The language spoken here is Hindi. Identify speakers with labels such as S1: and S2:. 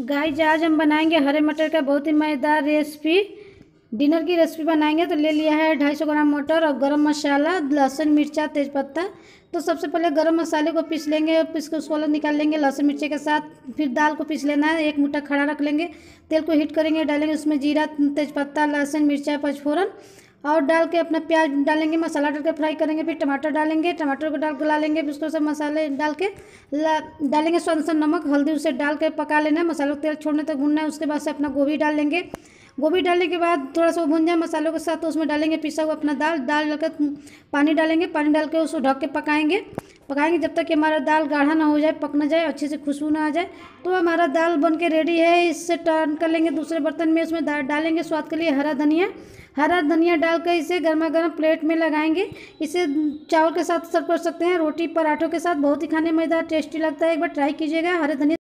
S1: गाइज आज हम बनाएंगे हरे मटर का बहुत ही मज़ेदार रेसिपी डिनर की रेसिपी बनाएंगे तो ले लिया है ढाई सौ ग्राम मटर और गरम मसाला लहसुन मिर्चा तेज़पत्ता तो सबसे पहले गरम मसाले को पीस लेंगे पीस के उसको निकाल लेंगे लहसुन मिर्चे के साथ फिर दाल को पीस लेना है एक मुट्ठा खड़ा रख लेंगे तेल को हीट करेंगे डालेंगे उसमें जीरा तेज़पत्ता लहसुन मिर्चा पचफोरन और डाल के अपना प्याज डालेंगे मसाला डाल के फ्राई करेंगे फिर टमाटर डालेंगे टमाटर को डाल गला लेंगे फिर उसको से मसाले डाल के डालेंगे स्वाद नमक हल्दी उसे डाल के पका लेना है मसाला तेल छोड़ने तक तो भूनना है उसके बाद से अपना गोभी डाल लेंगे गोभी डालने के बाद थोड़ा सा भुन जाए मसालों के साथ तो उसमें डालेंगे पिसा हुआ अपना दाल दाल डालकर पानी डालेंगे पानी डाल के उसको ढक के पकाएंगे पकाएंगे जब तक कि हमारा दाल गाढ़ा ना हो जाए पक ना जाए अच्छे से खुशबू ना आ जाए तो हमारा दाल बन के रेडी है इससे टर्न कर लेंगे दूसरे बर्तन में उसमें डालेंगे स्वाद के लिए हरा धनिया हरा धनिया डालकर इसे गर्मा गर्म प्लेट में लगाएंगे इसे चावल के साथ सर्व कर सकते हैं रोटी पराठों के साथ बहुत ही खाने मज़ेदार टेस्टी लगता है एक बार ट्राई कीजिएगा हरे धनिया